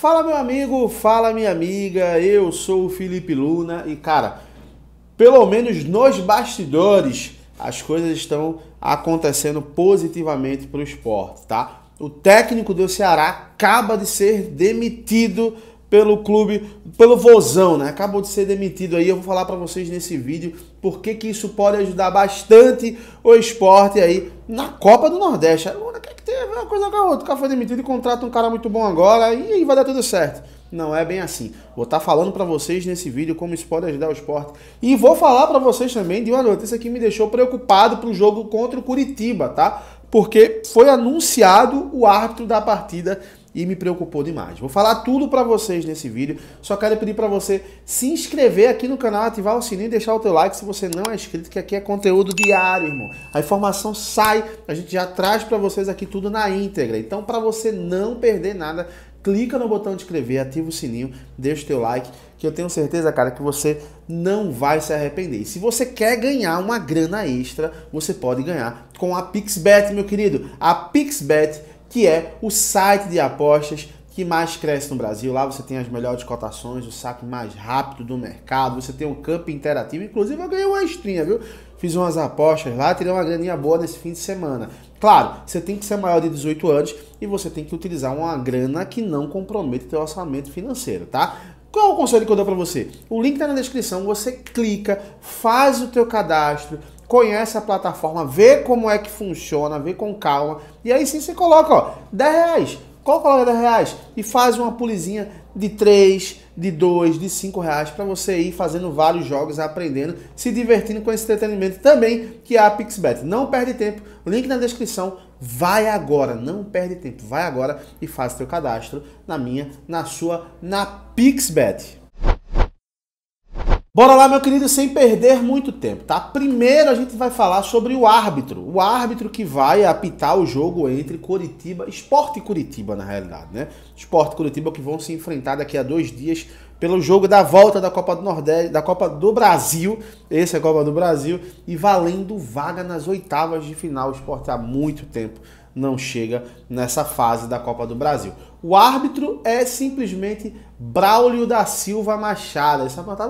Fala meu amigo, fala minha amiga, eu sou o Felipe Luna e cara, pelo menos nos bastidores as coisas estão acontecendo positivamente para o esporte, tá? O técnico do Ceará acaba de ser demitido pelo clube, pelo Vozão, né? Acabou de ser demitido aí. Eu vou falar para vocês nesse vídeo porque que isso pode ajudar bastante o esporte aí na Copa do Nordeste. É, o que, é que tem a ver uma coisa com a outra? O cara foi demitido e contrata um cara muito bom agora e aí vai dar tudo certo. Não é bem assim. Vou estar tá falando para vocês nesse vídeo como isso pode ajudar o esporte. E vou falar para vocês também de uma notícia que me deixou preocupado para o jogo contra o Curitiba, tá? Porque foi anunciado o árbitro da partida e me preocupou demais. Vou falar tudo para vocês nesse vídeo, só quero pedir para você se inscrever aqui no canal, ativar o sininho e deixar o teu like se você não é inscrito, que aqui é conteúdo diário, irmão. A informação sai, a gente já traz para vocês aqui tudo na íntegra. Então, para você não perder nada, clica no botão de inscrever, ativa o sininho, deixa o teu like, que eu tenho certeza, cara, que você não vai se arrepender. E se você quer ganhar uma grana extra, você pode ganhar com a Pixbet, meu querido. A Pixbet que é o site de apostas que mais cresce no Brasil. Lá você tem as melhores cotações, o saque mais rápido do mercado, você tem um campo interativo. Inclusive, eu ganhei uma estrinha, viu? Fiz umas apostas lá, tirei uma graninha boa nesse fim de semana. Claro, você tem que ser maior de 18 anos e você tem que utilizar uma grana que não compromete seu orçamento financeiro, tá? Qual é o conselho que eu dou para você? O link tá na descrição, você clica, faz o teu cadastro, conhece a plataforma, vê como é que funciona, vê com calma. E aí sim você coloca, ó, 10 reais. Qual coloca 10 reais? E faz uma pulizinha de 3, de 2, de 5 reais para você ir fazendo vários jogos, aprendendo, se divertindo com esse entretenimento também que é a Pixbet. Não perde tempo, link na descrição. Vai agora, não perde tempo, vai agora e faz teu cadastro na minha, na sua, na Pixbet. Bora lá, meu querido, sem perder muito tempo, tá? Primeiro a gente vai falar sobre o árbitro. O árbitro que vai apitar o jogo entre Curitiba, Esporte e Curitiba, na realidade, né? Esporte e Curitiba que vão se enfrentar daqui a dois dias pelo jogo da volta da Copa do Nordeste, da Copa do Brasil, esse é a Copa do Brasil, e valendo vaga nas oitavas de final. O esporte há muito tempo não chega nessa fase da Copa do Brasil. O árbitro é simplesmente Braulio da Silva Machado. Essa matada,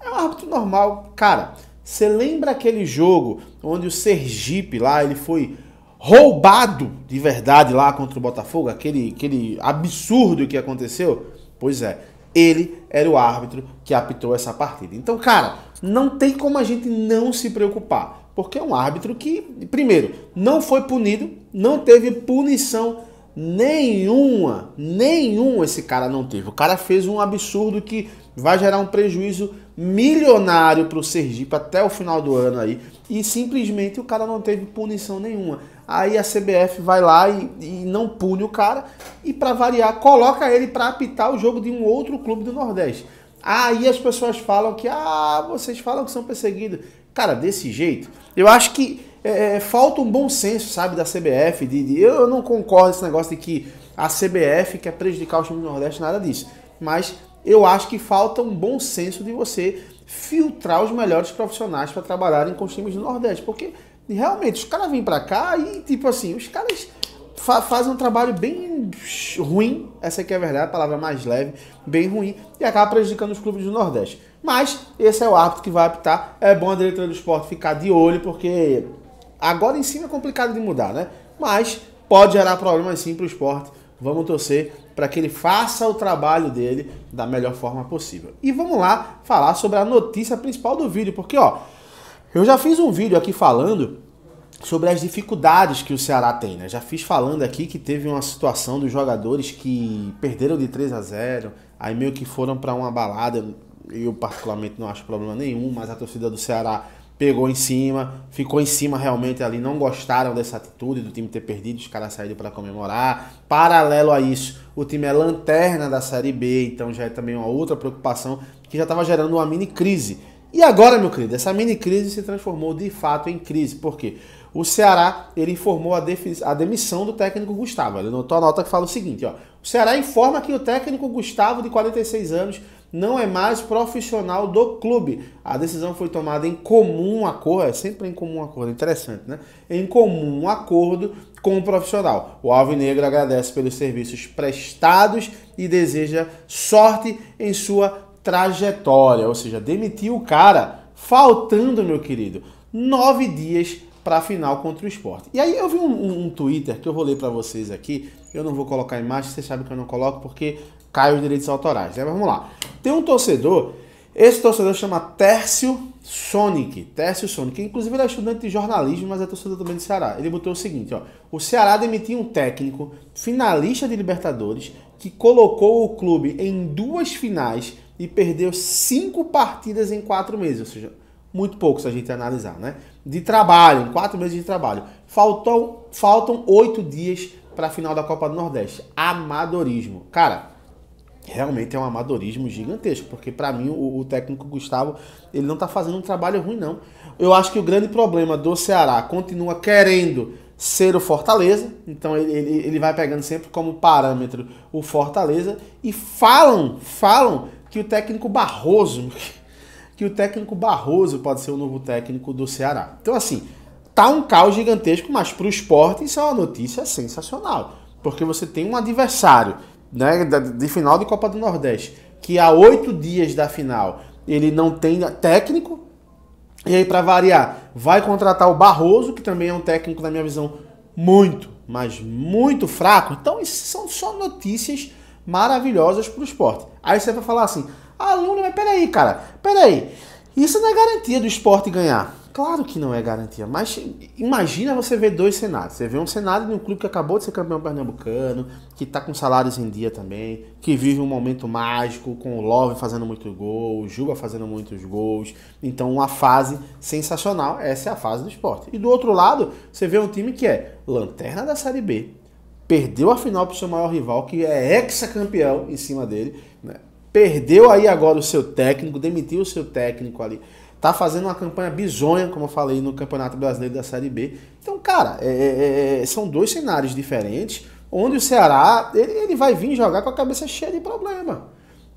é um árbitro normal. Cara, você lembra aquele jogo onde o Sergipe lá, ele foi roubado de verdade lá contra o Botafogo? Aquele, aquele absurdo que aconteceu? Pois é, ele era o árbitro que apitou essa partida. Então, cara, não tem como a gente não se preocupar, porque é um árbitro que, primeiro, não foi punido, não teve punição nenhuma, nenhum esse cara não teve. O cara fez um absurdo que vai gerar um prejuízo milionário para o Sergipe até o final do ano aí e simplesmente o cara não teve punição nenhuma. Aí a CBF vai lá e, e não pune o cara e para variar coloca ele para apitar o jogo de um outro clube do Nordeste. Aí as pessoas falam que ah vocês falam que são perseguidos. Cara desse jeito eu acho que é, é falta um bom senso sabe da CBF. De, de, eu não concordo com esse negócio de que a CBF quer prejudicar o time do Nordeste nada disso. Mas eu acho que falta um bom senso de você filtrar os melhores profissionais para trabalharem com os times do Nordeste, porque realmente os caras vêm para cá e tipo assim, os caras fa fazem um trabalho bem ruim, essa aqui é a verdade, a palavra é mais leve, bem ruim e acaba prejudicando os clubes do Nordeste. Mas esse é o árbitro que vai apitar. É bom a diretoria do esporte ficar de olho, porque agora em cima é complicado de mudar, né? Mas pode gerar problemas sim para o esporte. Vamos torcer para que ele faça o trabalho dele da melhor forma possível. E vamos lá falar sobre a notícia principal do vídeo, porque ó, eu já fiz um vídeo aqui falando sobre as dificuldades que o Ceará tem, né? Já fiz falando aqui que teve uma situação dos jogadores que perderam de 3 a 0, aí meio que foram para uma balada, eu particularmente não acho problema nenhum, mas a torcida do Ceará pegou em cima, ficou em cima realmente ali, não gostaram dessa atitude do time ter perdido, os caras saíram para comemorar. Paralelo a isso, o time é lanterna da Série B, então já é também uma outra preocupação que já estava gerando uma mini crise. E agora, meu querido, essa mini crise se transformou de fato em crise. Por quê? O Ceará ele informou a, a, demissão do técnico Gustavo. Ele notou a nota que fala o seguinte: ó, o Ceará informa que o técnico Gustavo, de 46 anos, não é mais profissional do clube. A decisão foi tomada em comum acordo, é sempre em comum acordo, interessante, né? Em comum acordo com o profissional. O Alvinegro agradece pelos serviços prestados e deseja sorte em sua trajetória, ou seja, demitiu o cara, faltando, meu querido, nove dias para a final contra o esporte. E aí eu vi um, um, um Twitter que eu vou ler para vocês aqui. Eu não vou colocar imagem, vocês sabem que eu não coloco porque cai os direitos autorais. Né? Mas vamos lá. Tem um torcedor, esse torcedor chama Tércio Sonic. Tércio Sonic, inclusive ele é estudante de jornalismo, mas é torcedor também do Ceará. Ele botou o seguinte: ó, o Ceará demitiu um técnico, finalista de Libertadores, que colocou o clube em duas finais e perdeu cinco partidas em quatro meses. Ou seja, muito pouco se a gente analisar, né? De trabalho, quatro meses de trabalho. Faltou, faltam oito dias para a final da Copa do Nordeste. Amadorismo. Cara, realmente é um amadorismo gigantesco, porque para mim o, o, técnico Gustavo, ele não está fazendo um trabalho ruim, não. Eu acho que o grande problema do Ceará continua querendo ser o Fortaleza, então ele, ele, ele vai pegando sempre como parâmetro o Fortaleza, e falam, falam que o técnico Barroso que o técnico Barroso pode ser o novo técnico do Ceará. Então, assim, tá um caos gigantesco, mas para o esporte isso é uma notícia sensacional. Porque você tem um adversário né, de final de Copa do Nordeste, que há oito dias da final ele não tem técnico, e aí, para variar, vai contratar o Barroso, que também é um técnico, na minha visão, muito, mas muito fraco. Então, isso são só notícias maravilhosas para o esporte. Aí você vai falar assim: Aluno, mas peraí, cara, peraí. Isso não é garantia do esporte ganhar. Claro que não é garantia, mas imagina você ver dois cenários. Você vê um cenário de um clube que acabou de ser campeão pernambucano, que está com salários em dia também, que vive um momento mágico, com o Love fazendo muito gol, o Juba fazendo muitos gols. Então, uma fase sensacional. Essa é a fase do esporte. E do outro lado, você vê um time que é lanterna da Série B, perdeu a final para o seu maior rival, que é ex-campeão em cima dele, né? perdeu aí agora o seu técnico, demitiu o seu técnico ali. Tá fazendo uma campanha bizonha, como eu falei, no Campeonato Brasileiro da Série B. Então, cara, é é, é, é, são dois cenários diferentes, onde o Ceará ele, ele vai vir jogar com a cabeça cheia de problema.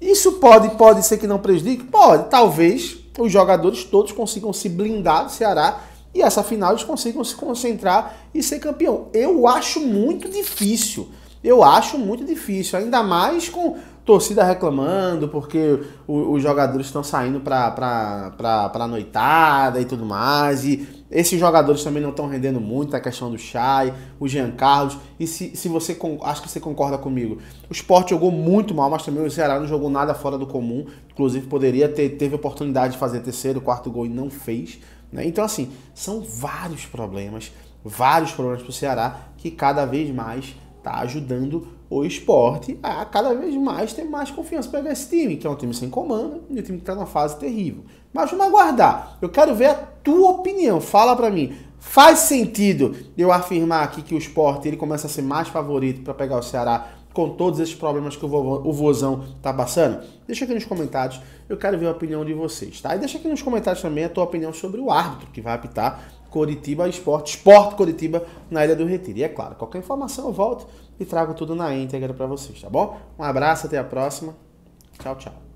Isso pode, pode ser que não prejudique? Pode, talvez os jogadores todos consigam se blindar do Ceará e essa final eles consigam se concentrar e ser campeão. Eu acho muito difícil. Eu acho muito difícil, ainda mais com torcida reclamando porque os jogadores estão saindo para noitada e tudo mais. E esses jogadores também não estão rendendo muito, a questão do Chay, o Jean Carlos. E se, se você acho que você concorda comigo, o esporte jogou muito mal, mas também o Ceará não jogou nada fora do comum. Inclusive, poderia ter teve oportunidade de fazer terceiro, quarto gol e não fez. Né? Então, assim, são vários problemas, vários problemas para o Ceará que cada vez mais está ajudando o esporte a cada vez mais tem mais confiança. pegar esse time, que é um time sem comando, e um time que está numa fase terrível. Mas vamos aguardar. Eu quero ver a tua opinião. Fala para mim. Faz sentido eu afirmar aqui que o esporte ele começa a ser mais favorito para pegar o Ceará com todos esses problemas que o, vo o Vozão tá passando? Deixa aqui nos comentários, eu quero ver a opinião de vocês, tá? E deixa aqui nos comentários também a tua opinião sobre o árbitro que vai apitar Coritiba Esporte, Esporte Coritiba, na Ilha do Retiro. E é claro, qualquer informação eu volto e trago tudo na íntegra para vocês, tá bom? Um abraço, até a próxima. Tchau, tchau.